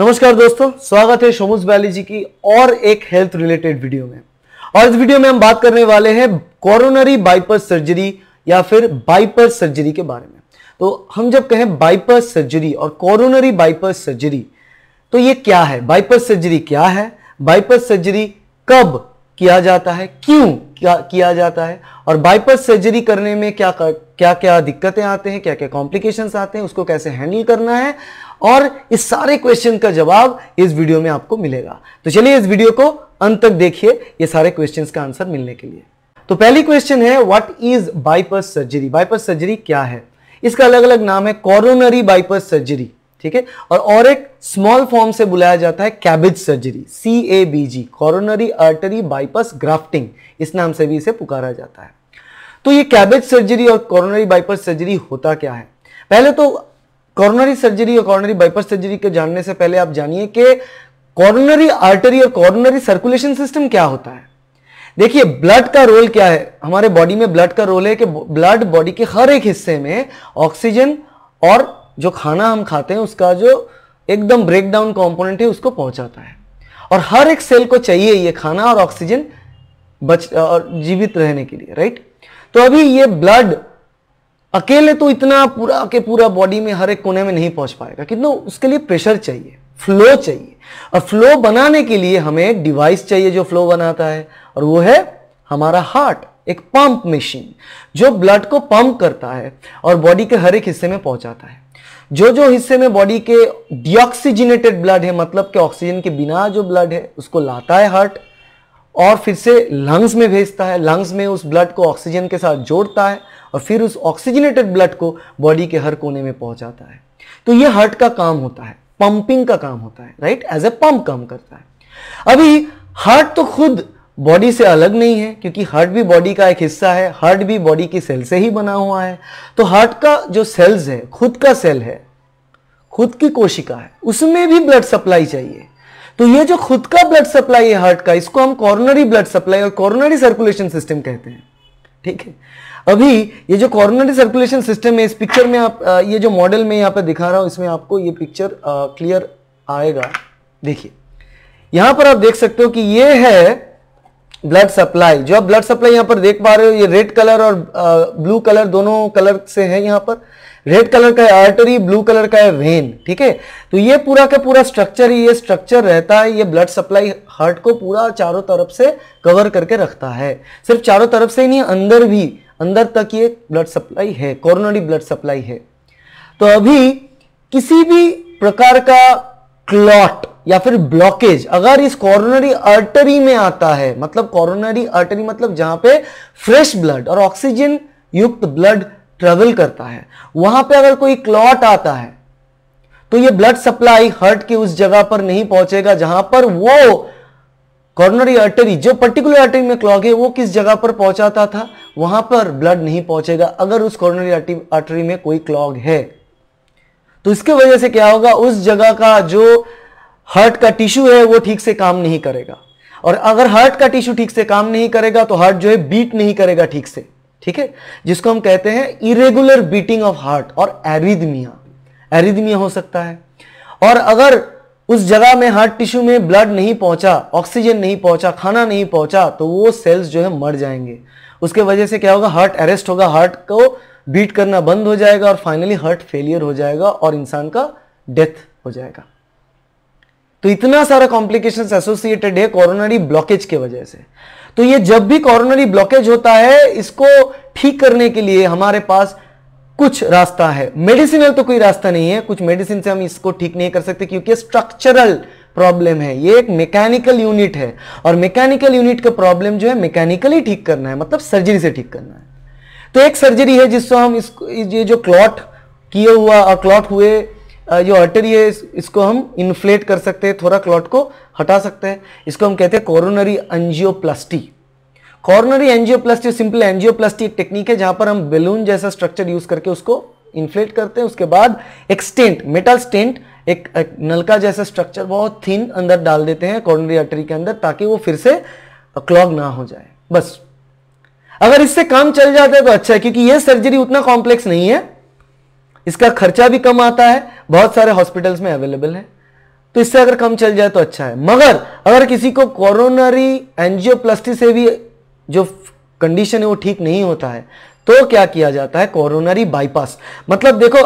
नमस्कार दोस्तों स्वागत है शोमुस जी की और एक हेल्थ रिलेटेड वीडियो में और इस वीडियो में हम बात करने वाले हैं कोरोनरी बाइपस सर्जरी या फिर बाइपर सर्जरी के बारे में तो हम जब कहें बाइपस सर्जरी और कोरोनरी बाइपस सर्जरी तो ये क्या है बाइपस सर्जरी क्या है बाइपस सर्जरी कब किया जाता है क्यों क्या किया जाता है और बाइपस सर्जरी करने में क्या क्या क्या दिक्कतें आते हैं क्या क्या कॉम्प्लिकेशंस आते हैं उसको कैसे हैंडल करना है और इस सारे क्वेश्चन का जवाब इस वीडियो में आपको मिलेगा तो चलिए इस वीडियो को अंत तक देखिए ये सारे क्वेश्चन का आंसर मिलने के लिए तो पहली क्वेश्चन है what is bypass surgery bypass surgery क्या है इसका अलग अलग नाम है कॉरोनरी बाइपस सर्जरी ठीक है और और एक स्मॉल फॉर्म से बुलाया जाता है CABG surgery C A B G coronary artery bypass grafting इस नाम से भी इसे पुकारा जाता है तो ये कैबेज सर्जरी और कॉरोनरी बाइपस सर्जरी होता क्या है पहले तो कॉर्नरी सर्जरी या कॉर्नरी बाइपास सर्जरी के जानने से पहले आप जानिए कि कॉर्नरी आर्टरी और कॉर्नरी सर्कुलेशन सिस्टम क्या होता है देखिए ब्लड का रोल क्या है हमारे बॉडी में ब्लड का रोल है कि ब्लड बॉडी के हर एक हिस्से में ऑक्सीजन और जो खाना हम खाते हैं उसका जो एकदम ब्रेकडाउन कंपोनेंट है उसको पहुंचाता है और हर एक सेल को चाहिए ये खाना और ऑक्सीजन बच और जीवित रहने के लिए राइट तो अभी ये ब्लड अकेले तो इतना पूरा के पूरा बॉडी में हर एक कोने में नहीं पहुंच पाएगा कितना उसके लिए प्रेशर चाहिए फ्लो चाहिए और फ्लो बनाने के लिए हमें डिवाइस चाहिए जो फ्लो बनाता है और वो है हमारा हार्ट एक पंप मशीन जो ब्लड को पंप करता है और बॉडी के हर एक हिस्से में पहुंचाता है जो जो हिस्से में बॉडी के डिऑक्सीजिनेटेड ब्लड है मतलब के ऑक्सीजन के बिना जो ब्लड है उसको लाता है हार्ट और फिर से लंग्स में भेजता है लंग्स में उस ब्लड को ऑक्सीजन के साथ जोड़ता है और फिर उस ऑक्सीजनेटेड ब्लड को बॉडी के हर कोने में पहुंचाता है तो ये हार्ट का काम होता है पंपिंग का काम होता है राइट एज ए पंप काम करता है अभी हार्ट तो खुद बॉडी से अलग नहीं है क्योंकि हार्ट भी बॉडी का एक हिस्सा है हार्ट भी बॉडी की सेल से ही बना हुआ है तो हार्ट का जो सेल्स है खुद का सेल है खुद की कोशिका है उसमें भी ब्लड सप्लाई चाहिए तो ये जो खुद का ब्लड सप्लाई है हार्ट का इसको हम कॉर्नरी ब्लड सप्लाई और कॉर्नरी सर्कुलेशन सिस्टम कहते हैं ठीक है अभी ये जो कॉर्नरी सर्कुलेशन सिस्टम है इस पिक्चर में आप ये जो मॉडल में यहां पर दिखा रहा हूं इसमें आपको ये पिक्चर क्लियर आएगा देखिए यहां पर आप देख सकते हो कि ये है ब्लड सप्लाई जो आप ब्लड सप्लाई यहां पर देख पा रहे हो ये रेड कलर और ब्लू कलर दोनों कलर से है यहां पर रेड कलर का है आर्टरी ब्लू कलर का है वेन ठीक है तो ये पूरा का पूरा स्ट्रक्चर ये स्ट्रक्चर रहता है ये ब्लड सप्लाई हार्ट को पूरा चारों तरफ से कवर करके रखता है सिर्फ चारों तरफ से ही नहीं अंदर भी अंदर तक ये ब्लड सप्लाई है कॉर्नरी ब्लड सप्लाई है तो अभी किसी भी प्रकार का क्लॉट या फिर ब्लॉकेज अगर इस कॉरोनरी आर्टरी में आता है मतलब कॉरोनरी आर्टरी मतलब जहां पे फ्रेश ब्लड और ऑक्सीजन युक्त ब्लड ट्रेवल करता है वहां पे अगर कोई क्लॉट आता है तो ये ब्लड सप्लाई हर्ट की उस जगह पर नहीं पहुंचेगा जहां पर वो कॉर्नरी आर्टरी जो पर्टिकुलर आर्टरी में क्लॉग है वो किस जगह पर पहुंचाता था वहां पर ब्लड नहीं पहुंचेगा अगर उस कॉर्नरी आर्टरी में कोई क्लॉग है तो इसके वजह से क्या होगा उस जगह का जो हर्ट का टिश्यू है वो ठीक से काम नहीं करेगा और अगर हर्ट का टिश्यू ठीक से काम नहीं करेगा तो हर्ट जो है बीट नहीं करेगा ठीक से ठीक है जिसको हम कहते हैं इरेगुलर बीटिंग ऑफ हार्ट और एरिदमिया एरिदमिया हो सकता है और अगर उस जगह में हार्ट टिश्यू में ब्लड नहीं पहुंचा ऑक्सीजन नहीं पहुंचा खाना नहीं पहुंचा तो वो सेल्स जो है मर जाएंगे उसके वजह से क्या होगा हार्ट अरेस्ट होगा हार्ट को बीट करना बंद हो जाएगा और फाइनली हार्ट फेलियर हो जाएगा और इंसान का डेथ हो जाएगा तो इतना सारा कॉम्प्लिकेशन एसोसिएटेड है कोरोनरी ब्लॉकेज के वजह से तो ये जब भी कॉरोनरी ब्लॉकेज होता है इसको ठीक करने के लिए हमारे पास कुछ रास्ता है मेडिसिनल तो कोई रास्ता नहीं है कुछ मेडिसिन से हम इसको ठीक नहीं कर सकते क्योंकि स्ट्रक्चरल प्रॉब्लम है ये एक मैकेनिकल यूनिट है और मैकेनिकल यूनिट का प्रॉब्लम जो है मैकेनिकली ठीक करना है मतलब सर्जरी से ठीक करना है तो एक सर्जरी है जिससे हम इस ये जो क्लॉट किए हुआ और क्लॉट हुए जो आर्टरी है इसको हम इन्फ्लेट कर सकते हैं थोड़ा क्लॉट को हटा सकते हैं इसको हम कहते हैं coronary angioplasty coronary angioplasty simple angioplasty एक टेक्निक है जहां पर हम बेलून जैसा स्ट्रक्चर यूज करके उसको इन्फ्लेट करते हैं उसके बाद एक स्टेंट मेटल स्टेंट एक, एक नलका जैसा स्ट्रक्चर बहुत थिन अंदर डाल देते हैं कॉर्नरी आर्टरी के अंदर ताकि वो फिर से क्लॉग ना हो जाए बस अगर इससे काम चल जाता है तो अच्छा है क्योंकि ये सर्जरी उतना कॉम्प्लेक्स नहीं है इसका खर्चा भी कम आता है बहुत सारे हॉस्पिटल्स में अवेलेबल है तो इससे अगर कम चल जाए तो अच्छा है मगर अगर किसी को कोरोनरी एंजियोप्लास्टी से भी जो कंडीशन है वो ठीक नहीं होता है तो क्या किया जाता है कोरोनरी बाईपास मतलब देखो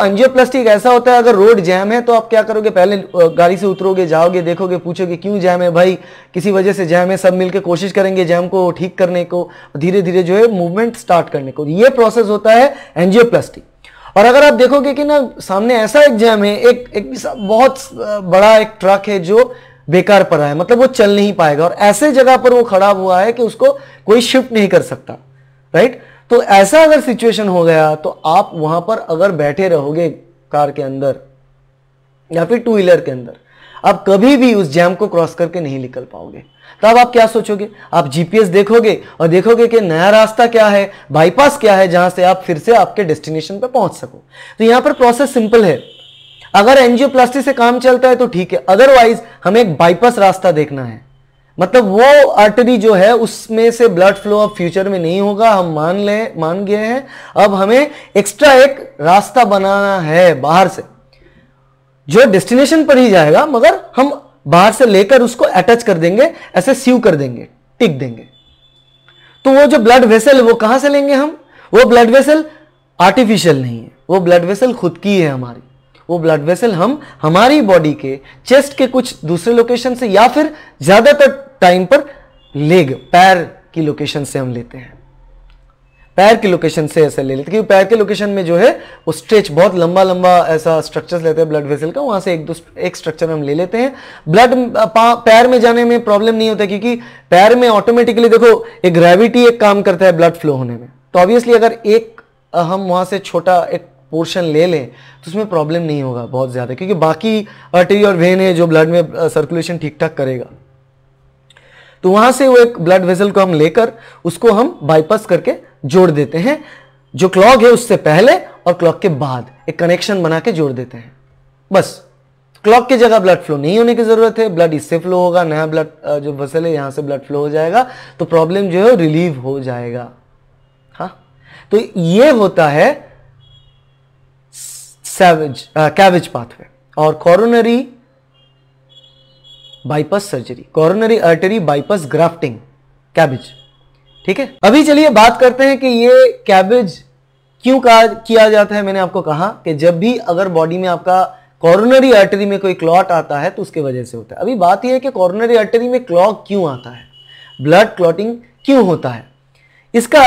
एक ऐसा होता है अगर रोड जैम है तो आप क्या करोगे पहले गाड़ी से उतरोगे जाओगे देखोगे पूछोगे क्यों जैम है भाई किसी वजह से जैम है सब मिलकर कोशिश करेंगे जैम को ठीक करने को धीरे धीरे जो है मूवमेंट स्टार्ट करने को ये प्रोसेस होता है एंजियोप्लास्टिक और अगर आप देखोगे कि ना सामने ऐसा एक जैम है एक एक बहुत बड़ा एक ट्रक है जो बेकार पड़ा है मतलब वो चल नहीं पाएगा और ऐसे जगह पर वो खड़ा हुआ है कि उसको कोई शिफ्ट नहीं कर सकता राइट तो ऐसा अगर सिचुएशन हो गया तो आप वहां पर अगर बैठे रहोगे कार के अंदर या फिर टू व्हीलर के अंदर आप कभी भी उस जैम को क्रॉस करके नहीं निकल पाओगे तब आप क्या सोचोगे आप जीपीएस देखोगे और देखोगे कि नया रास्ता क्या है बाईपास क्या है जहां से आप फिर से आपके डेस्टिनेशन पर पहुंच सको तो यहां पर प्रोसेस सिंपल है अगर एनजीओ से काम चलता है तो ठीक है अदरवाइज हमें एक बाईपास रास्ता देखना है मतलब वो आर्टरी जो है उसमें से ब्लड फ्लो अब फ्यूचर में नहीं होगा हम मान ले मान गए हैं अब हमें एक्स्ट्रा एक रास्ता बनाना है बाहर से जो डेस्टिनेशन पर ही जाएगा मगर हम बाहर से लेकर उसको अटैच कर देंगे ऐसे सीव कर देंगे टिक देंगे तो वो जो ब्लड वेसल वो कहां से लेंगे हम वो ब्लड वेसल आर्टिफिशियल नहीं है वो ब्लड वेसल खुद की है हमारी वो ब्लड वेसल हम हमारी बॉडी के चेस्ट के कुछ दूसरे लोकेशन से या फिर ज्यादातर टाइम पर लेग पैर की लोकेशन से हम लेते हैं पैर की लोकेशन से ऐसे ले लेते क्योंकि पैर के लोकेशन में जो है वो स्ट्रेच बहुत लंबा लंबा ऐसा स्ट्रक्चर्स लेते हैं ब्लड वेसल का वहां से एक दो एक स्ट्रक्चर हम ले लेते हैं ब्लड पैर में जाने में प्रॉब्लम नहीं होता क्योंकि पैर में ऑटोमेटिकली देखो एक ग्रेविटी एक काम करता है ब्लड फ्लो होने में तो ऑब्वियसली अगर एक हम वहाँ से छोटा एक पोर्शन ले लें तो उसमें प्रॉब्लम नहीं होगा बहुत ज़्यादा क्योंकि बाकी अर्टरी और वेन है जो ब्लड में सर्कुलेशन ठीक ठाक करेगा तो वहां से वो एक ब्लड वेसल को हम लेकर उसको हम बाईपास करके जोड़ देते हैं जो क्लॉक है उससे पहले और क्लॉक के बाद एक कनेक्शन बना के जोड़ देते हैं बस क्लॉक की जगह ब्लड फ्लो नहीं होने की ज़रूरत है ब्लड इससे फ्लो होगा नया ब्लड जो वसल है यहां से ब्लड फ्लो हो जाएगा तो प्रॉब्लम जो है रिलीव हो जाएगा हा तो ये होता है सैवेज कैवेज पाथवे और coronary bypass surgery coronary artery bypass grafting CABG ठीक है अभी चलिए बात करते हैं कि ये कैबेज क्यों कहा किया जाता है मैंने आपको कहा कि जब भी अगर बॉडी में आपका कॉर्नरी आर्टरी में कोई क्लॉट आता है तो उसके वजह से होता है अभी बात यह है कि कॉर्नरी आर्टरी में क्लॉक क्यों आता है ब्लड क्लॉटिंग क्यों होता है इसका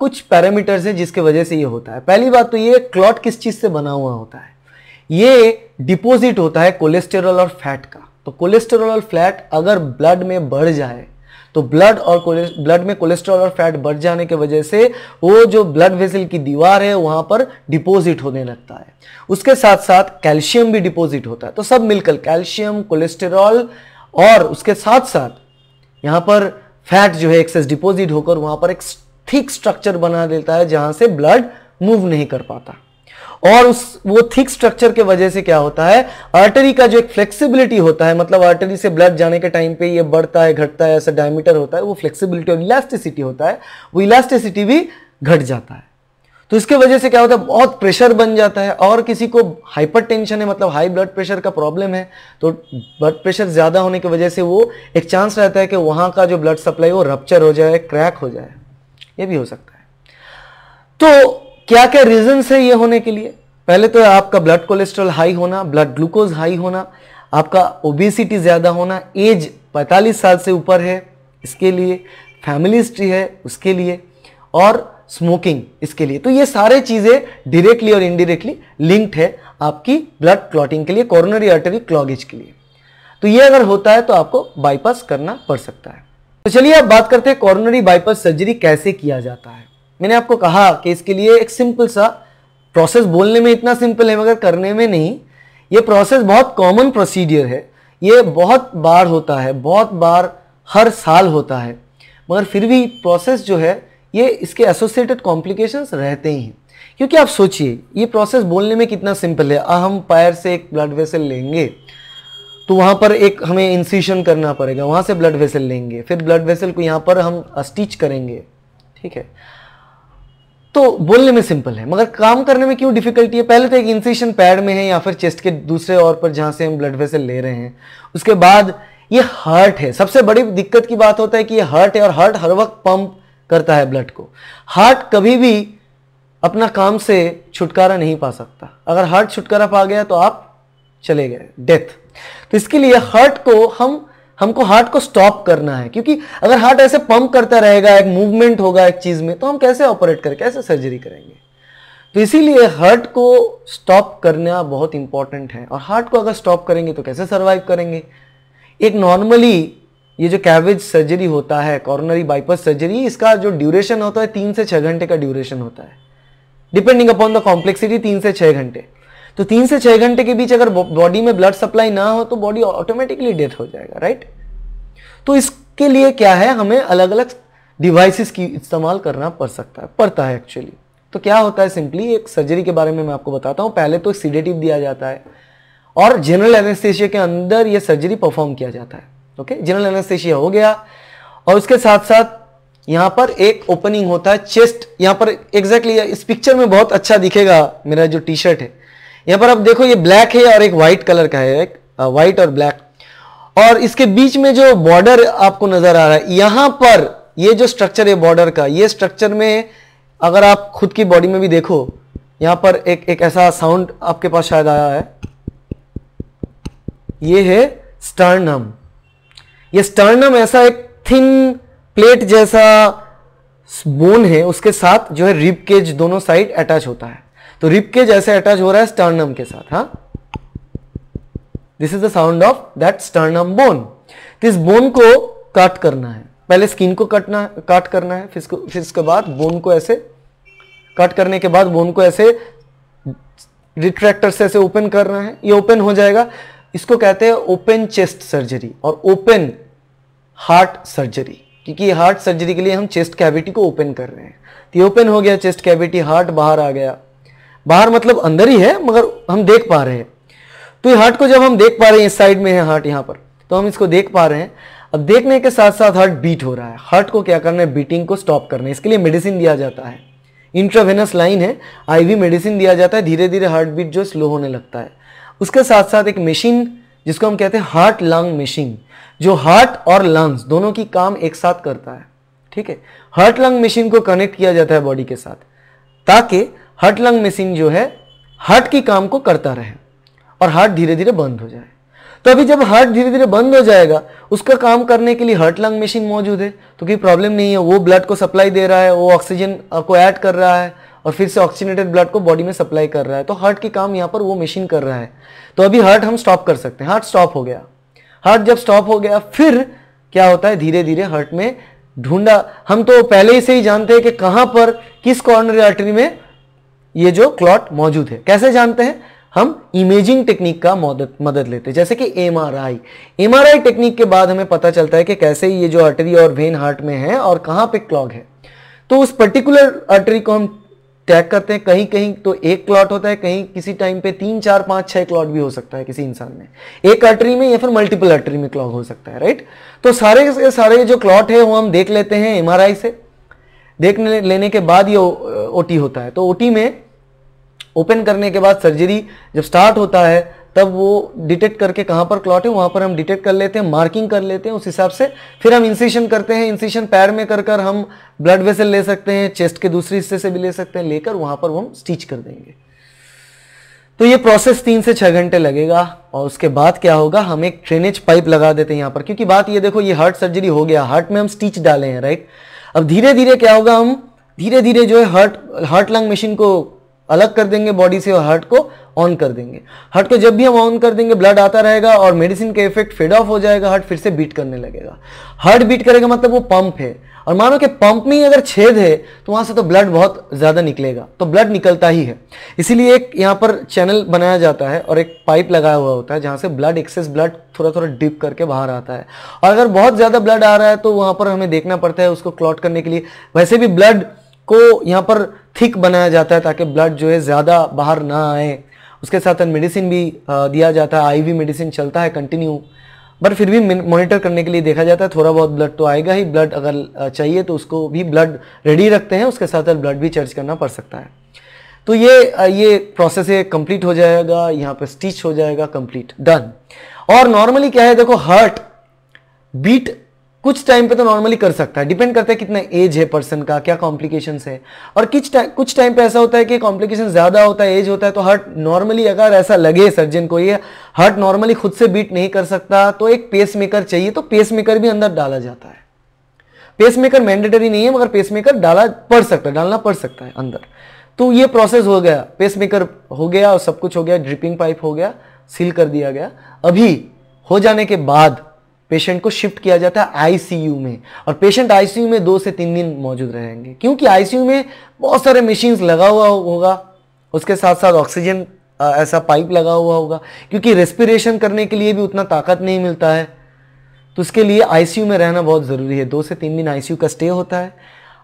कुछ पैरामीटर्स है जिसके वजह से ये होता है पहली बात तो ये क्लॉट किस चीज़ से बना हुआ होता है ये डिपोजिट होता है कोलेस्टेरॉल और फैट का तो कोलेस्टेरॉल और फैट अगर ब्लड में बढ़ जाए तो ब्लड और ब्लड में कोलेस्ट्रॉल और फैट बढ़ जाने की वजह से वो जो ब्लड वेसल की दीवार है वहां पर डिपोजिट होने लगता है उसके साथ साथ कैल्शियम भी डिपोजिट होता है तो सब मिलकर कैल्शियम कोलेस्ट्रॉल और उसके साथ साथ यहां पर फैट जो है एक्सेस डिपोजिट होकर वहां पर एक थिक स्ट्रक्चर बना देता है जहां से ब्लड मूव नहीं कर पाता और उस वो थिक स्ट्रक्चर के वजह से क्या होता है आर्टरी का जो एक फ्लेक्सिबिलिटी होता है मतलब आर्टरी से ब्लड जाने के टाइम पे ये बढ़ता है घटता है ऐसा डायमीटर होता है वो फ्लेक्सिबिलिटी और इलास्टिसिटी होता है वो इलास्टिसिटी भी घट जाता है तो इसके वजह से क्या होता है बहुत प्रेशर बन जाता है और किसी को हाइपर है मतलब हाई ब्लड प्रेशर का प्रॉब्लम है तो ब्लड प्रेशर ज़्यादा होने की वजह से वो एक चांस रहता है कि वहाँ का जो ब्लड सप्लाई वो रप्चर हो जाए क्रैक हो जाए ये भी हो सकता है तो क्या क्या रीजन है ये होने के लिए पहले तो आपका ब्लड कोलेस्ट्रॉल हाई होना ब्लड ग्लूकोज हाई होना आपका ओबेसिटी ज़्यादा होना एज 45 साल से ऊपर है इसके लिए फैमिली हिस्ट्री है उसके लिए और स्मोकिंग इसके लिए तो ये सारे चीज़ें डायरेक्टली और इनडायरेक्टली लिंक्ड है आपकी ब्लड क्लॉटिंग के लिए कॉरोनरी आर्टरी क्लॉगेज के लिए तो ये अगर होता है तो आपको बाईपास करना पड़ सकता है तो चलिए अब बात करते हैं कॉरोनरी बाईपास सर्जरी कैसे किया जाता है मैंने आपको कहा कि इसके लिए एक सिंपल सा प्रोसेस बोलने में इतना सिंपल है मगर करने में नहीं ये प्रोसेस बहुत कॉमन प्रोसीडियर है ये बहुत बार होता है बहुत बार हर साल होता है मगर फिर भी प्रोसेस जो है ये इसके एसोसिएटेड कॉम्प्लिकेशंस रहते ही हैं क्योंकि आप सोचिए ये प्रोसेस बोलने में कितना सिंपल है हम पैर से एक ब्लड वेसल लेंगे तो वहाँ पर एक हमें इंसिशन करना पड़ेगा वहाँ से ब्लड वेसल लेंगे फिर ब्लड वेसल को यहाँ पर हम स्टिच करेंगे ठीक है तो बोलने में सिंपल है मगर काम करने में क्यों डिफिकल्टी है पहले तो एक इंसेशन पैड में है या फिर चेस्ट के दूसरे और पर जहां से हम ब्लड वेसल ले रहे हैं उसके बाद ये हर्ट है सबसे बड़ी दिक्कत की बात होता है कि ये हर्ट है और हर्ट हर वक्त पंप करता है ब्लड को हार्ट कभी भी अपना काम से छुटकारा नहीं पा सकता अगर हार्ट छुटकारा पा गया तो आप चले गए डेथ तो इसके लिए हार्ट को हम हमको हार्ट को स्टॉप करना है क्योंकि अगर हार्ट ऐसे पंप करता रहेगा एक मूवमेंट होगा एक चीज़ में तो हम कैसे ऑपरेट करें कैसे सर्जरी करेंगे तो इसीलिए हार्ट को स्टॉप करना बहुत इंपॉर्टेंट है और हार्ट को अगर स्टॉप करेंगे तो कैसे सर्वाइव करेंगे एक नॉर्मली ये जो कैवेज सर्जरी होता है कॉर्नरी बाईपास सर्जरी इसका जो ड्यूरेशन होता है तीन से छः घंटे का ड्यूरेशन होता है डिपेंडिंग अपॉन द कॉम्प्लेक्सिटी तीन से छः घंटे तो तीन से छह घंटे के बीच अगर बॉडी में ब्लड सप्लाई ना हो तो बॉडी ऑटोमेटिकली डेथ हो जाएगा राइट तो इसके लिए क्या है हमें अलग अलग डिवाइसेस की इस्तेमाल करना पड़ सकता है पड़ता है एक्चुअली तो क्या होता है सिंपली एक सर्जरी के बारे में मैं आपको बताता हूं पहले तो सीडेटिव दिया जाता है और जनरल एनेस्थेशिया के अंदर यह सर्जरी परफॉर्म किया जाता है ओके जनरल एनेस्थेशिया हो गया और उसके साथ साथ यहां पर एक ओपनिंग होता है चेस्ट यहां पर एग्जैक्टली exactly इस पिक्चर में बहुत अच्छा दिखेगा मेरा जो टी शर्ट है यहाँ पर आप देखो ये ब्लैक है और एक व्हाइट कलर का है एक व्हाइट uh, और ब्लैक और इसके बीच में जो बॉर्डर आपको नजर आ रहा है यहां पर ये जो स्ट्रक्चर है बॉर्डर का ये स्ट्रक्चर में अगर आप खुद की बॉडी में भी देखो यहां पर एक एक ऐसा साउंड आपके पास शायद आया है ये है स्टर्नम ये स्टर्नम ऐसा एक थिन प्लेट जैसा बोन है उसके साथ जो है रिब केज दोनों साइड अटैच होता है तो रिप ऐसे अटैच हो रहा है स्टर्नम के साथ हा this is the sound of that sternum bone इस बोन को कट करना है पहले स्किन को कटना कट करना है फिर फिर इसके बाद बोन को ऐसे कट करने के बाद बोन को ऐसे रिट्रैक्टर से ऐसे ओपन करना है ये ओपन हो जाएगा इसको कहते हैं ओपन चेस्ट सर्जरी और ओपन हार्ट सर्जरी क्योंकि हार्ट सर्जरी के लिए हम चेस्ट कैविटी को ओपन कर रहे हैं तो ये ओपन हो गया चेस्ट कैविटी हार्ट बाहर आ गया बाहर मतलब अंदर ही है मगर हम देख पा रहे हैं तो ये हार्ट को जब हम देख पा रहे हैं इस साइड में है हार्ट यहाँ पर तो हम इसको देख पा रहे हैं अब देखने के साथ साथ हार्ट बीट हो रहा है हार्ट को क्या करना है बीटिंग को स्टॉप करना है इसके लिए मेडिसिन दिया जाता है इंट्रावेनस लाइन है आईवी मेडिसिन दिया जाता है धीरे धीरे हार्ट बीट जो स्लो होने लगता है उसके साथ साथ एक मशीन जिसको हम कहते हैं हार्ट लंग मशीन जो हार्ट और लंग्स दोनों की काम एक साथ करता है ठीक है हार्ट लंग मशीन को कनेक्ट किया जाता है बॉडी के साथ ताकि हार्ट लंग मशीन जो है हार्ट की काम को करता रहे और हार्ट धीरे धीरे बंद हो जाए तो अभी जब हार्ट धीरे धीरे बंद हो जाएगा उसका काम करने के लिए हार्ट लंग मशीन मौजूद है तो कोई प्रॉब्लम नहीं है वो ब्लड को सप्लाई दे रहा है वो ऑक्सीजन को ऐड कर रहा है और फिर से ऑक्सीजनेटेड ब्लड को बॉडी में सप्लाई कर रहा है तो हार्ट की काम यहाँ पर वो मशीन कर रहा है तो अभी हार्ट हम स्टॉप कर सकते हैं हार्ट स्टॉप हो गया हार्ट जब स्टॉप हो गया फिर क्या होता है धीरे धीरे हार्ट में ढूंढा हम तो पहले ही से ही जानते हैं कि कहाँ पर किस कॉर्नरी आर्टरी में ये जो क्लॉट मौजूद है कैसे जानते हैं हम इमेजिंग टेक्निक का मदद मदद लेते हैं जैसे कि M R I M R I technique के बाद हमें पता चलता है कि कैसे ये जो आर्टरी और वेन हार्ट में है और कहाँ पे क्लॉग है तो उस पर्टिकुलर आर्टरी को हम टैग करते हैं कहीं कहीं तो एक क्लॉट होता है कहीं किसी टाइम पे तीन चार पाँच छः क्लॉट भी हो सकता है किसी इंसान में एक आर्टरी में या फिर मल्टीपल आर्टरी में क्लॉग हो सकता है राइट तो सारे सारे जो क्लॉट है वो हम देख लेते हैं एम से देखने लेने के बाद ये ओ होता है तो ओ में ओपन करने के बाद सर्जरी जब स्टार्ट होता है तब वो डिटेक्ट करके कहाँ पर क्लॉट है वहाँ पर हम डिटेक्ट कर लेते हैं मार्किंग कर लेते हैं उस हिसाब से फिर हम इंसिशन करते हैं इंसिशन पैर में कर कर हम ब्लड वेसल ले सकते हैं चेस्ट के दूसरे हिस्से से भी ले सकते हैं लेकर वहाँ पर हम स्टिच कर देंगे तो ये प्रोसेस तीन से छः घंटे लगेगा और उसके बाद क्या होगा हम एक ड्रेनेज पाइप लगा देते हैं यहाँ पर क्योंकि बात ये देखो ये हार्ट सर्जरी हो गया हार्ट में हम स्टिच डाले हैं राइट अब धीरे धीरे क्या होगा हम धीरे धीरे जो है हार्ट हार्ट लंग मशीन को अलग कर देंगे बॉडी से और हार्ट को ऑन कर देंगे हार्ट को जब भी हम ऑन कर देंगे ब्लड आता रहेगा और मेडिसिन के इफेक्ट फेड ऑफ हो जाएगा हार्ट फिर से बीट करने लगेगा हार्ट बीट करेगा मतलब वो पंप है और मानो कि पंप में ही अगर छेद है तो वहां से तो ब्लड बहुत ज़्यादा निकलेगा तो ब्लड निकलता ही है इसीलिए एक यहाँ पर चैनल बनाया जाता है और एक पाइप लगाया हुआ होता है जहां से ब्लड एक्सेस ब्लड थोड़ा थोड़ा डिप करके बाहर आता है और अगर बहुत ज़्यादा ब्लड आ रहा है तो वहां पर हमें देखना पड़ता है उसको क्लॉट करने के लिए वैसे भी ब्लड को यहाँ पर थिक बनाया जाता है ताकि ब्लड जो है ज़्यादा बाहर ना आए उसके साथ मेडिसिन भी दिया जाता है आईवी मेडिसिन चलता है कंटिन्यू बट फिर भी मॉनिटर करने के लिए देखा जाता है थोड़ा बहुत ब्लड तो आएगा ही ब्लड अगर चाहिए तो उसको भी ब्लड रेडी रखते हैं उसके साथ साथ ब्लड भी चर्च करना पड़ सकता है तो ये ये प्रोसेस ये कंप्लीट हो जाएगा यहाँ पर स्टिच हो जाएगा कंप्लीट डन और नॉर्मली क्या है देखो हर्ट बीट कुछ टाइम पे तो नॉर्मली कर सकता है डिपेंड करता है कितना एज है पर्सन का क्या कॉम्प्लिकेशन है और किस टाइम कुछ टाइम पे ऐसा होता है कि कॉम्प्लिकेशन ज़्यादा होता है एज होता है तो हार्ट नॉर्मली अगर ऐसा लगे सर्जन को ये हार्ट नॉर्मली खुद से बीट नहीं कर सकता तो एक पेस मेकर चाहिए तो पेस मेकर भी अंदर डाला जाता है पेस मेकर मैंडेटरी नहीं है मगर पेस मेकर डाला पड़ सकता है डालना पड़ सकता है अंदर तो ये प्रोसेस हो गया पेस मेकर हो गया और सब कुछ हो गया ड्रिपिंग पाइप हो गया सील कर दिया गया अभी हो जाने के बाद पेशेंट को शिफ्ट किया जाता है आईसीयू में और पेशेंट आईसीयू में दो से तीन दिन मौजूद रहेंगे क्योंकि आईसीयू में बहुत सारे मशीन्स लगा हुआ होगा उसके साथ साथ ऑक्सीजन ऐसा पाइप लगा हुआ होगा क्योंकि रेस्पिरेशन करने के लिए भी उतना ताकत नहीं मिलता है तो उसके लिए आईसीयू में रहना बहुत ज़रूरी है दो से तीन दिन आईसीयू का स्टे होता है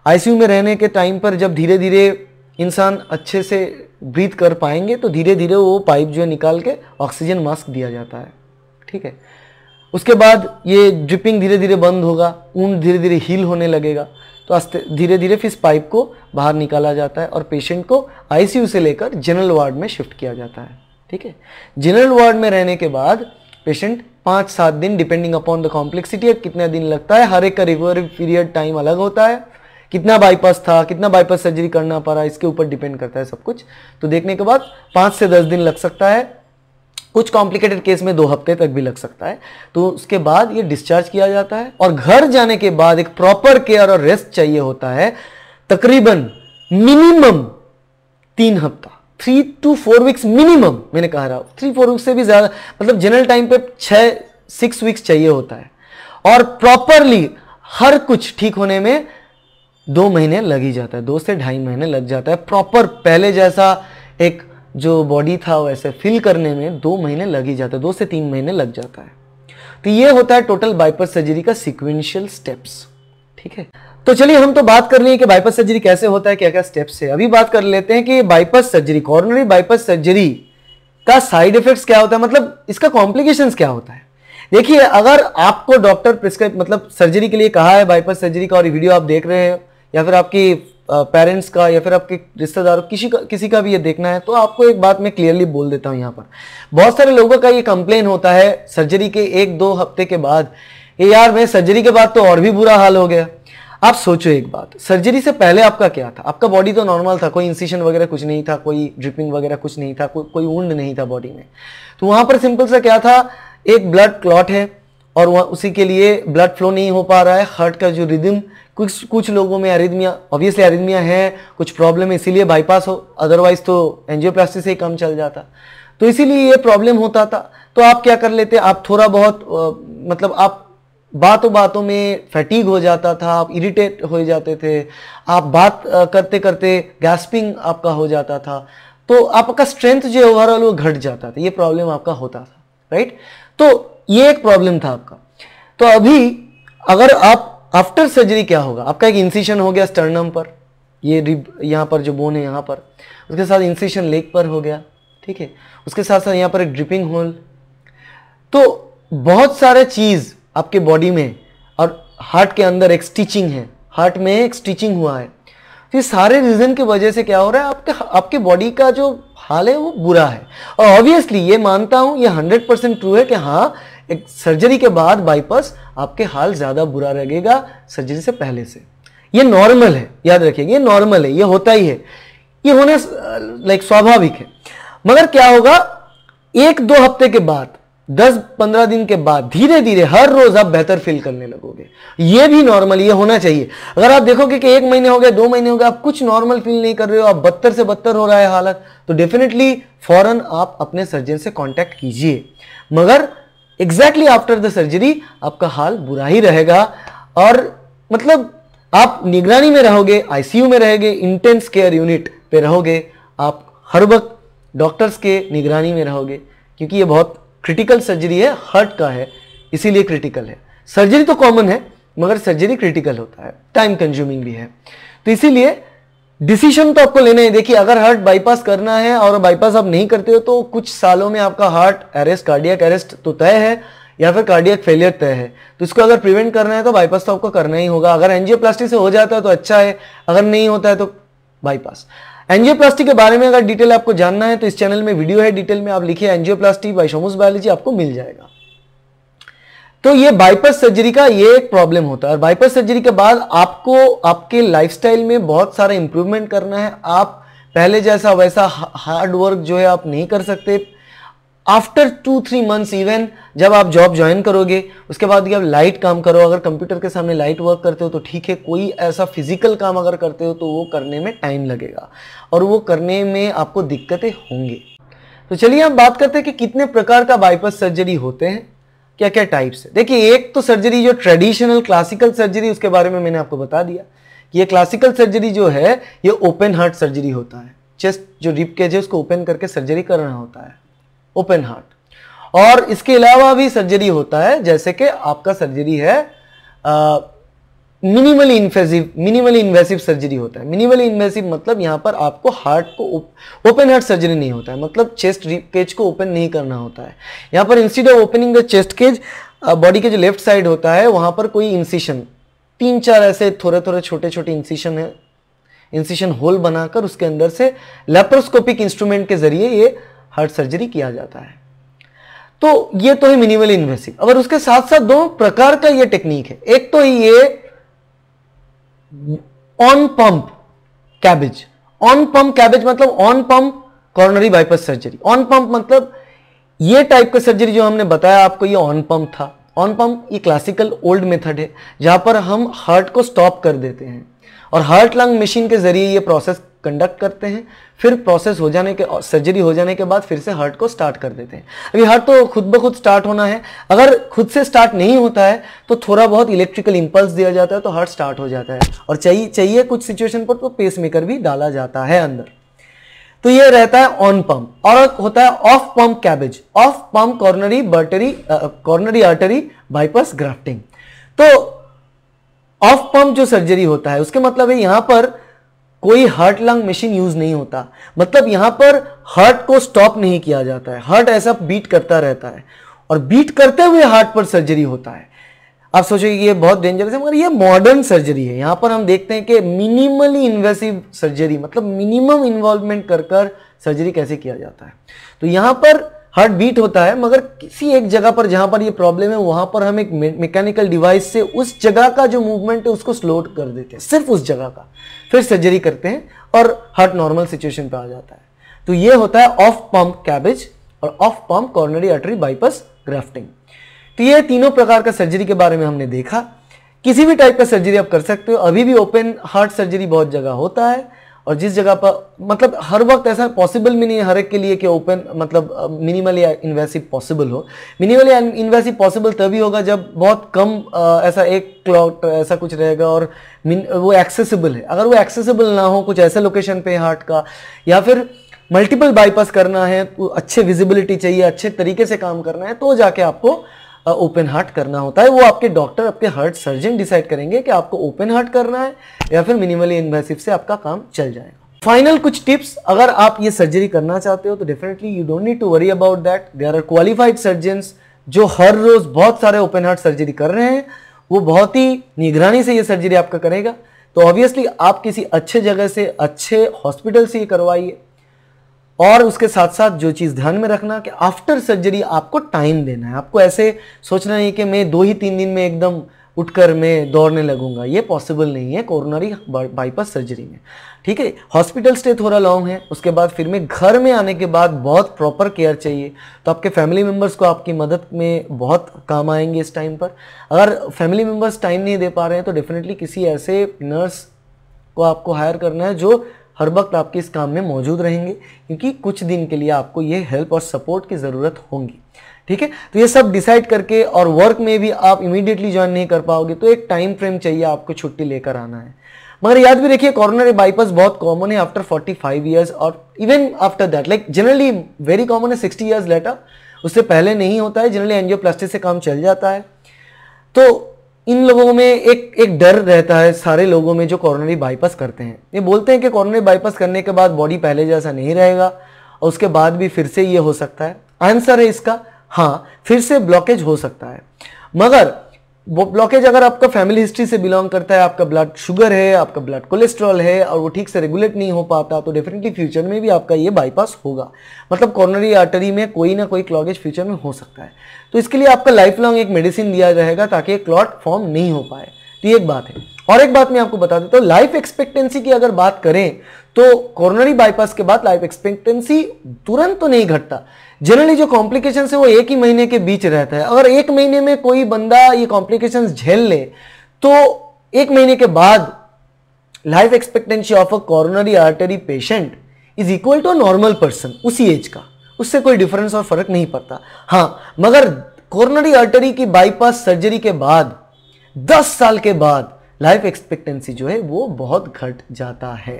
आईसीयू में रहने के टाइम पर जब धीरे धीरे इंसान अच्छे से ब्रीथ कर पाएंगे तो धीरे धीरे वो पाइप जो है निकाल के ऑक्सीजन मास्क दिया जाता है ठीक है उसके बाद ये ड्रिपिंग धीरे धीरे बंद होगा ऊन धीरे धीरे हील होने लगेगा तो आस्ते धीरे धीरे फिर इस पाइप को बाहर निकाला जाता है और पेशेंट को आईसीयू से लेकर जनरल वार्ड में शिफ्ट किया जाता है ठीक है जनरल वार्ड में रहने के बाद पेशेंट पाँच सात दिन डिपेंडिंग अपॉन द कॉम्प्लेक्सिटी कितना दिन लगता है हर एक का रिकवरी पीरियड टाइम अलग होता है कितना बाईपास था कितना बाईपास सर्जरी करना पड़ा इसके ऊपर डिपेंड करता है सब कुछ तो देखने के बाद पाँच से दस दिन लग सकता है कुछ कॉम्प्लिकेटेड केस में दो हफ्ते तक भी लग सकता है तो उसके बाद ये डिस्चार्ज किया जाता है और घर जाने के बाद एक प्रॉपर केयर और रेस्ट चाहिए होता है तकरीबन मिनिमम तीन हफ्ता three to four weeks minimum मैंने कहा रहा थ्री फोर वीक्स से भी ज़्यादा मतलब जनरल टाइम पे छह सिक्स वीक्स चाहिए होता है और प्रॉपरली हर कुछ ठीक होने में दो महीने लग ही जाता है दो से ढाई महीने लग जाता है प्रॉपर पहले जैसा एक जो बॉडी था वैसे फिल करने में दो महीने लग ही जाते दो से तीन महीने लग जाता है तो ये होता है टोटल बाइपस सर्जरी का सिक्वेंशियल स्टेप्स ठीक है तो चलिए हम तो बात कर लिए कि बाइपस सर्जरी कैसे होता है क्या क्या स्टेप्स है अभी बात कर लेते हैं कि bypass surgery coronary bypass surgery का साइड इफेक्ट्स क्या होता है मतलब इसका कॉम्प्लिकेशन क्या होता है देखिए अगर आपको डॉक्टर प्रिस्क्राइब मतलब सर्जरी के लिए कहा है बाइपास सर्जरी का और वीडियो आप देख रहे हैं या फिर आपकी पेरेंट्स का या फिर आपके रिश्तेदारों किसी का किसी का भी ये देखना है तो आपको एक बात मैं क्लियरली बोल देता हूँ यहाँ पर बहुत सारे लोगों का ये कंप्लेन होता है सर्जरी के एक दो हफ्ते के बाद ये यार मैं सर्जरी के बाद तो और भी बुरा हाल हो गया आप सोचो एक बात सर्जरी से पहले आपका क्या था आपका बॉडी तो नॉर्मल था कोई इंसिशन वगैरह कुछ नहीं था कोई ड्रिपिंग वगैरह कुछ नहीं था को, कोई ऊंड नहीं था बॉडी में तो वहां पर सिंपल सा क्या था एक ब्लड क्लॉट है और वह उसी के लिए ब्लड फ्लो नहीं हो पा रहा है हार्ट का जो रिदम कुछ कुछ लोगों में अरिदमिया ऑब्वियसली अरिदमिया है कुछ प्रॉब्लम है इसीलिए बाईपास हो अदरवाइज तो एंजियोप्लास्टी से ही कम चल जाता तो इसीलिए ये प्रॉब्लम होता था तो आप क्या कर लेते आप थोड़ा बहुत आ, मतलब आप बातों बातों में फैटीग हो जाता था आप इरिटेट हो जाते थे आप बात करते करते गैस्पिंग आपका हो जाता था तो आपका स्ट्रेंथ जो ओवरऑल वो घट जाता था ये प्रॉब्लम आपका होता था राइट तो ये एक प्रॉब्लम था आपका तो अभी अगर आप आफ्टर सर्जरी क्या होगा आपका एक इंसिशन हो गया स्टर्नम पर ये रिब यहाँ पर जो बोन है यहाँ पर उसके साथ इंसिशन लेग पर हो गया ठीक है उसके साथ साथ यहाँ पर एक ड्रिपिंग होल तो बहुत सारे चीज़ आपके बॉडी में और हार्ट के अंदर एक स्टिचिंग है हार्ट में एक स्टिचिंग हुआ है तो ये सारे रीज़न की वजह से क्या हो रहा है आपके आपके बॉडी का जो हाल है वो बुरा है और ऑब्वियसली ये मानता हूँ ये हंड्रेड परसेंट ट्रू है कि हाँ एक सर्जरी के बाद बाईपास आपके हाल ज़्यादा बुरा रहेगा सर्जरी से पहले से ये नॉर्मल है याद रखिएगा ये नॉर्मल है ये होता ही है ये होने लाइक स्वाभाविक है मगर क्या होगा एक दो हफ्ते के बाद दस पंद्रह दिन के बाद धीरे धीरे हर रोज आप बेहतर फील करने लगोगे ये भी नॉर्मल ये होना चाहिए अगर आप देखोगे कि एक महीने हो गया दो महीने हो गए आप कुछ नॉर्मल फील नहीं कर रहे हो आप बदतर से बदतर हो रहा है हालत तो डेफिनेटली फौरन आप अपने सर्जन से कांटेक्ट कीजिए मगर एग्जैक्टली आफ्टर द सर्जरी आपका हाल बुरा ही रहेगा और मतलब आप निगरानी में रहोगे आईसीयू में रहोगे इंटेंस केयर यूनिट पे रहोगे आप हर वक्त डॉक्टर्स के निगरानी में रहोगे क्योंकि ये बहुत क्रिटिकल सर्जरी है हार्ट का है इसीलिए क्रिटिकल है सर्जरी तो कॉमन है मगर सर्जरी क्रिटिकल होता है टाइम कंज्यूमिंग भी है तो इसीलिए डिसीशन तो आपको लेना है देखिए अगर हार्ट बाईपास करना है और बाईपास आप नहीं करते हो तो कुछ सालों में आपका हार्ट अरेस्ट कार्डियक अरेस्ट तो तय है या फिर कार्डियक फेलियर तय है तो इसको अगर प्रिवेंट करना है तो बाईपास तो आपको करना ही होगा अगर एनजियोप्लास्टी से हो जाता है तो अच्छा है अगर नहीं होता है तो बाईपास एनजियोप्लास्टी के बारे में अगर डिटेल आपको जानना है तो इस चैनल में वीडियो है डिटेल में आप लिखिए एनजियोप्लास्टी बाई शोमोस बायोलॉजी आपको मिल जाएगा तो ये बाइपस सर्जरी का ये एक प्रॉब्लम होता है और बाइपस सर्जरी के बाद आपको आपके लाइफस्टाइल में बहुत सारा इंप्रूवमेंट करना है आप पहले जैसा वैसा हार्ड वर्क जो है आप नहीं कर सकते after two three months even जब आप जॉब ज्वाइन करोगे उसके बाद आप लाइट काम करो अगर कंप्यूटर के सामने लाइट वर्क करते हो तो ठीक है कोई ऐसा फिजिकल काम अगर करते हो तो वो करने में टाइम लगेगा और वो करने में आपको दिक्कतें होंगी तो चलिए हम बात करते हैं कि कितने प्रकार का बाईपास सर्जरी होते हैं क्या क्या टाइप्स है देखिए एक तो सर्जरी जो ट्रेडिशनल क्लासिकल सर्जरी उसके बारे में मैंने आपको बता दिया कि ये क्लासिकल सर्जरी जो है ये ओपन हार्ट सर्जरी होता है चेस्ट जो रिप केज है उसको ओपन करके सर्जरी करना होता है ओपन हार्ट और इसके अलावा भी सर्जरी होता है जैसे कि आपका सर्जरी है आ, minimally invasive minimally invasive surgery होता है मिनिमली इन्वेसिव मतलब यहाँ पर आपको हार्ट को ओपन हार्ट सर्जरी नहीं होता है मतलब चेस्ट केज को ओपन नहीं करना होता है यहाँ पर instead of opening the chest cage body के जो लेफ्ट साइड होता है वहाँ पर कोई इंसिशन तीन चार ऐसे थोड़े थोड़े छोटे छोटे इंसिशन है इंसिशन होल बनाकर उसके अंदर से लेप्रोस्कोपिक इंस्ट्रूमेंट के जरिए ये हार्ट सर्जरी किया जाता है तो ये तो है मिनिमल इन्वेसिव अगर उसके साथ साथ दो प्रकार का ये टेक्निक है एक तो ये on pump CABG on pump CABG मतलब on pump coronary bypass surgery on pump मतलब ये टाइप का सर्जरी जो हमने बताया आपको ये ऑन पंप था ऑन पंप ये क्लासिकल ओल्ड मेथड है जहां पर हम हार्ट को स्टॉप कर देते हैं और हार्ट लंग मशीन के जरिए ये प्रोसेस कंडक्ट करते हैं फिर प्रोसेस हो जाने के सर्जरी हो जाने के बाद फिर से हार्ट को स्टार्ट कर देते हैं अभी हार्ट तो खुद ब खुद स्टार्ट होना है अगर खुद से स्टार्ट नहीं होता है तो थोड़ा बहुत इलेक्ट्रिकल इंपल्स दिया जाता है तो हार्ट स्टार्ट हो जाता है और चाहिए चाहिए कुछ सिचुएशन पर तो पेस भी डाला जाता है अंदर तो ये रहता है ऑन पंप और होता है off pump CABG off pump coronary artery coronary artery bypass grafting तो ऑफ पंप जो सर्जरी होता है उसके मतलब है यहां पर कोई हार्ट लंग मशीन यूज नहीं होता मतलब यहां पर हार्ट को स्टॉप नहीं किया जाता है हार्ट ऐसा बीट करता रहता है और बीट करते हुए हार्ट पर सर्जरी होता है आप सोचोगे कि ये बहुत डेंजरस है मगर ये मॉडर्न सर्जरी है यहां पर हम देखते हैं कि मिनिमली इन्वेसिव सर्जरी मतलब मिनिमम इन्वॉल्वमेंट कर कर सर्जरी कैसे किया जाता है तो यहां पर हार्ट बीट होता है मगर किसी एक जगह पर जहां पर ये प्रॉब्लम है वहां पर हम एक मैकेनिकल डिवाइस से उस जगह का जो मूवमेंट है उसको स्लो कर देते हैं सिर्फ उस जगह का फिर सर्जरी करते हैं और हार्ट नॉर्मल सिचुएशन पे आ जाता है तो ये होता है ऑफ पम्प कैबेज और off pump coronary artery bypass grafting तो ये तीनों प्रकार का सर्जरी के बारे में हमने देखा किसी भी टाइप का सर्जरी आप कर सकते हो अभी भी ओपन हार्ट सर्जरी बहुत जगह होता है और जिस जगह पर मतलब हर वक्त ऐसा पॉसिबल भी नहीं है हर एक के लिए कि ओपन मतलब मिनिमली इन्वेसिव पॉसिबल हो मिनिमली इन्वेसिव पॉसिबल तभी होगा जब बहुत कम आ, ऐसा एक क्लॉट ऐसा कुछ रहेगा और वो एक्सेसिबल है अगर वो एक्सेसिबल ना हो कुछ ऐसे लोकेशन पे हार्ट का या फिर मल्टीपल बाईपास करना है तो अच्छे विजिबिलिटी चाहिए अच्छे तरीके से काम करना है तो जाके आपको ओपन हार्ट करना होता है वो आपके डॉक्टर आपके हार्ट सर्जन डिसाइड करेंगे कि आपको ओपन हार्ट करना है या फिर मिनिमली इन्वेसिव से आपका काम चल जाएगा फाइनल कुछ टिप्स अगर आप ये सर्जरी करना चाहते हो तो definitely you don't need to worry about that there are qualified surgeon जो हर रोज बहुत सारे ओपन हार्ट सर्जरी कर रहे हैं वो बहुत ही निगरानी से ये सर्जरी आपका करेगा तो ऑब्वियसली आप किसी अच्छे जगह से अच्छे हॉस्पिटल से ये करवाइए और उसके साथ साथ जो चीज़ ध्यान में रखना कि आफ्टर सर्जरी आपको टाइम देना है आपको ऐसे सोचना नहीं कि मैं दो ही तीन दिन में एकदम उठकर मैं दौड़ने लगूंगा ये पॉसिबल नहीं है कोरोनरी बाईपास सर्जरी में ठीक है हॉस्पिटल स्टे थोड़ा लॉन्ग है उसके बाद फिर में घर में आने के बाद बहुत प्रॉपर केयर चाहिए तो आपके फैमिली मेम्बर्स को आपकी मदद में बहुत काम आएंगे इस टाइम पर अगर फैमिली मेम्बर्स टाइम नहीं दे पा रहे हैं तो डेफिनेटली किसी ऐसे नर्स को आपको हायर करना है जो हर वक्त आपके इस काम में मौजूद रहेंगे क्योंकि कुछ दिन के लिए आपको ये हेल्प और सपोर्ट की ज़रूरत होगी ठीक है तो ये सब डिसाइड करके और वर्क में भी आप इमीडिएटली ज्वाइन नहीं कर पाओगे तो एक टाइम फ्रेम चाहिए आपको छुट्टी लेकर आना है मगर याद भी रखिए कॉर्नरी बाईपास बहुत कॉमन है आफ्टर 45 ईयर्स और even after that like generally very common है 60 ईयर्स लेटर उससे पहले नहीं होता है जनरली एनजियोप्लास्टिक से काम चल जाता है तो इन लोगों में एक एक डर रहता है सारे लोगों में जो कॉर्नरी बाईपास करते हैं ये बोलते हैं कि कॉर्नरी बाईपास करने के बाद बॉडी पहले जैसा नहीं रहेगा और उसके बाद भी फिर से ये हो सकता है आंसर है इसका हाँ फिर से ब्लॉकेज हो सकता है मगर वो ब्लॉकेज अगर आपका फैमिली हिस्ट्री से बिलोंग करता है आपका ब्लड शुगर है आपका ब्लड कोलेस्ट्रॉल है और वो ठीक से रेगुलेट नहीं हो पाता तो डेफिनेटली फ्यूचर में भी आपका ये बाईपास होगा मतलब कॉर्नरी आर्टरी में कोई ना कोई क्लॉगेज फ्यूचर में हो सकता है तो इसके लिए आपका लाइफ लॉन्ग एक मेडिसिन दिया जाएगा ताकि क्लॉट फॉर्म नहीं हो पाए तो एक बात है और एक बात मैं आपको बता देता हूँ लाइफ एक्सपेक्टेंसी की अगर बात करें तो कॉर्नरी बाईपास के बाद लाइफ एक्सपेक्टेंसी तुरंत तो नहीं घटता जनरली जो कॉम्प्लिकेशन है वो एक ही महीने के बीच रहता है अगर एक महीने में कोई बंदा ये कॉम्प्लिकेशन झेल ले तो एक महीने के बाद life expectancy of a coronary artery patient is equal to normal person उसी एज का उससे कोई डिफरेंस और फर्क नहीं पड़ता हाँ मगर कोरोनरी आर्टरी की बाईपास सर्जरी के बाद 10 साल के बाद लाइफ एक्सपेक्टेंसी जो है वो बहुत घट जाता है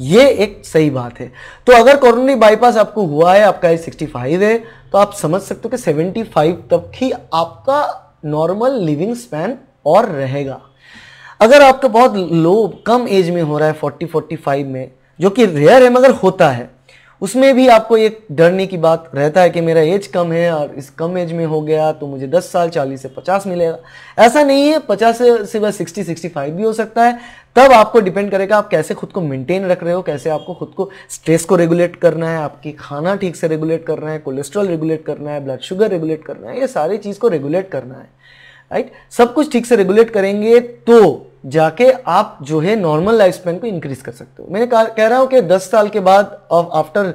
ये एक सही बात है तो अगर कोरोनरी बाईपास आपको हुआ है आपका एज 65 है तो आप समझ सकते हो कि 75 तक ही आपका नॉर्मल लिविंग स्पैन और रहेगा अगर आपका बहुत लो कम एज में हो रहा है 40 45 में जो कि रेयर है मगर होता है उसमें भी आपको एक डरने की बात रहता है कि मेरा एज कम है और इस कम एज में हो गया तो मुझे 10 साल 40 से 50 मिलेगा ऐसा नहीं है 50 से सिवा 60 65 भी हो सकता है तब आपको डिपेंड करेगा आप कैसे खुद को मेंटेन रख रहे हो कैसे आपको खुद को स्ट्रेस को रेगुलेट करना है आपकी खाना ठीक से रेगुलेट करना है कोलेस्ट्रॉल रेगुलेट करना है ब्लड शुगर रेगुलेट करना है ये सारी चीज़ को रेगुलेट करना है राइट सब कुछ ठीक से रेगुलेट करेंगे तो जाके आप जो है नॉर्मल लाइफ स्पैन को इंक्रीज कर सकते हो मैंने कह रहा हूं कि 10 साल के बाद of after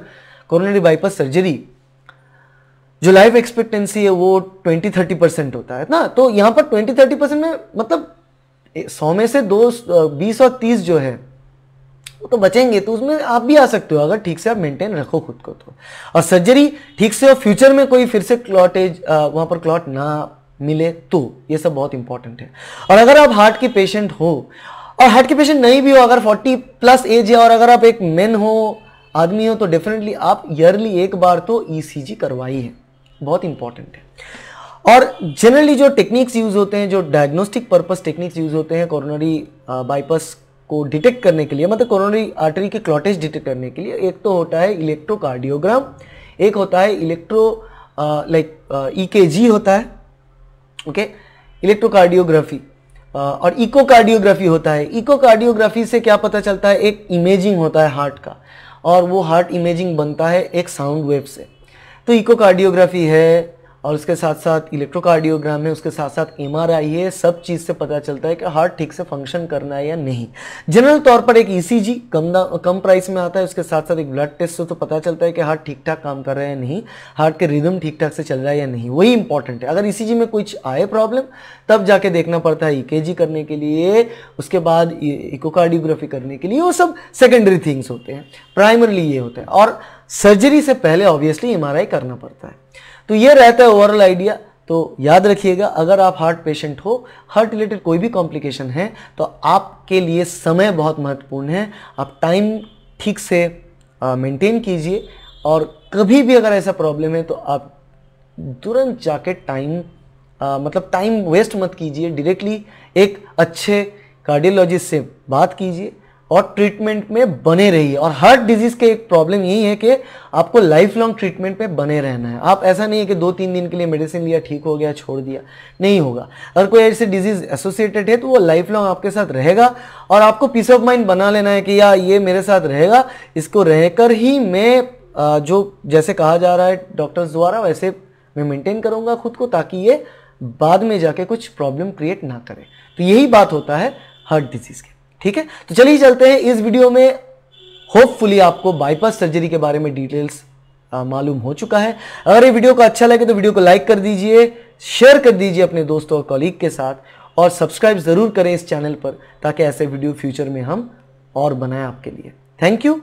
coronary bypass surgery जो लाइफ एक्सपेक्टेंसी है वो 20-30 परसेंट होता है ना तो यहां पर 20-30 परसेंट में मतलब सौ में से दो बीस और तीस जो है वो तो बचेंगे तो उसमें आप भी आ सकते हो अगर ठीक से आप मेंटेन रखो खुद को तो और सर्जरी ठीक से और फ्यूचर में कोई फिर से क्लॉटेज वहां पर क्लॉट ना मिले तो ये सब बहुत इंपॉर्टेंट है और अगर आप हार्ट के पेशेंट हो और हार्ट के पेशेंट नहीं भी हो अगर 40 प्लस एज है और अगर आप एक मेन हो आदमी हो तो डेफिनेटली आप ईयरली एक बार तो ईसीजी e करवाई है बहुत इंपॉर्टेंट है और जनरली जो टेक्निक्स यूज होते हैं जो डायग्नोस्टिक पर्पस टेक्निक्स यूज होते हैं कोरोनरी बाईपास uh, को डिटेक्ट करने के लिए मतलब कोरोनरी आर्टरी के क्लॉटेज डिटेक्ट करने के लिए एक तो होता है इलेक्ट्रोकार्डियोग्राम एक होता है इलेक्ट्रो लाइक ई होता है ओके इलेक्ट्रोकार्डियोग्राफी और इकोकार्डियोग्राफी होता है इकोकार्डियोग्राफी से क्या पता चलता है एक इमेजिंग होता है हार्ट का और वो हार्ट इमेजिंग बनता है एक साउंड वेव से तो इकोकार्डियोग्राफी है और उसके साथ साथ इलेक्ट्रोकार्डियोग्राम है उसके साथ साथ एम आर आई है सब चीज़ से पता चलता है कि हार्ट ठीक से फंक्शन करना है या नहीं जनरल तौर पर एक ई e जी कम कम प्राइस में आता है उसके साथ साथ एक ब्लड टेस्ट से तो पता चलता है कि हार्ट ठीक ठाक काम कर रहा है या नहीं हार्ट के रिदम ठीक ठाक से चल रहा है या नहीं वही इंपॉर्टेंट है अगर ई e में कुछ आए प्रॉब्लम तब जाके देखना पड़ता है ई e करने के लिए उसके बाद इकोकार्डियोग्राफी करने के लिए वो सब सेकेंडरी थिंग्स होते हैं प्राइमरली ये होता है और सर्जरी से पहले ऑब्वियसली एम करना पड़ता है तो ये रहता है ओवरऑल आइडिया तो याद रखिएगा अगर आप हार्ट पेशेंट हो हार्ट रिलेटेड कोई भी कॉम्प्लिकेशन है तो आपके लिए समय बहुत महत्वपूर्ण है आप टाइम ठीक से मेंटेन कीजिए और कभी भी अगर ऐसा प्रॉब्लम है तो आप तुरंत जाके टाइम मतलब टाइम वेस्ट मत कीजिए डायरेक्टली एक अच्छे कार्डियोलॉजिस्ट से बात कीजिए और ट्रीटमेंट में बने रहिए और हर डिजीज के एक प्रॉब्लम यही है कि आपको लाइफ लॉन्ग ट्रीटमेंट में बने रहना है आप ऐसा नहीं है कि दो तीन दिन के लिए मेडिसिन लिया ठीक हो गया छोड़ दिया नहीं होगा अगर कोई ऐसे डिजीज एसोसिएटेड है तो वो लाइफ लॉन्ग आपके साथ रहेगा और आपको पीस ऑफ माइंड बना लेना है कि या ये मेरे साथ रहेगा इसको रहकर ही मैं जो जैसे कहा जा रहा है डॉक्टर्स द्वारा वैसे मैं मेंटेन करूँगा खुद को ताकि ये बाद में जाके कुछ प्रॉब्लम क्रिएट ना करे तो यही बात होता है हार्ट डिजीज़ के ठीक है तो चलिए चलते हैं इस वीडियो में होपफुली आपको बाईपास सर्जरी के बारे में डिटेल्स मालूम हो चुका है अगर ये वीडियो को अच्छा लगे तो वीडियो को लाइक कर दीजिए शेयर कर दीजिए अपने दोस्तों और कॉलीग के साथ और सब्सक्राइब ज़रूर करें इस चैनल पर ताकि ऐसे वीडियो फ्यूचर में हम और बनाएं आपके लिए थैंक यू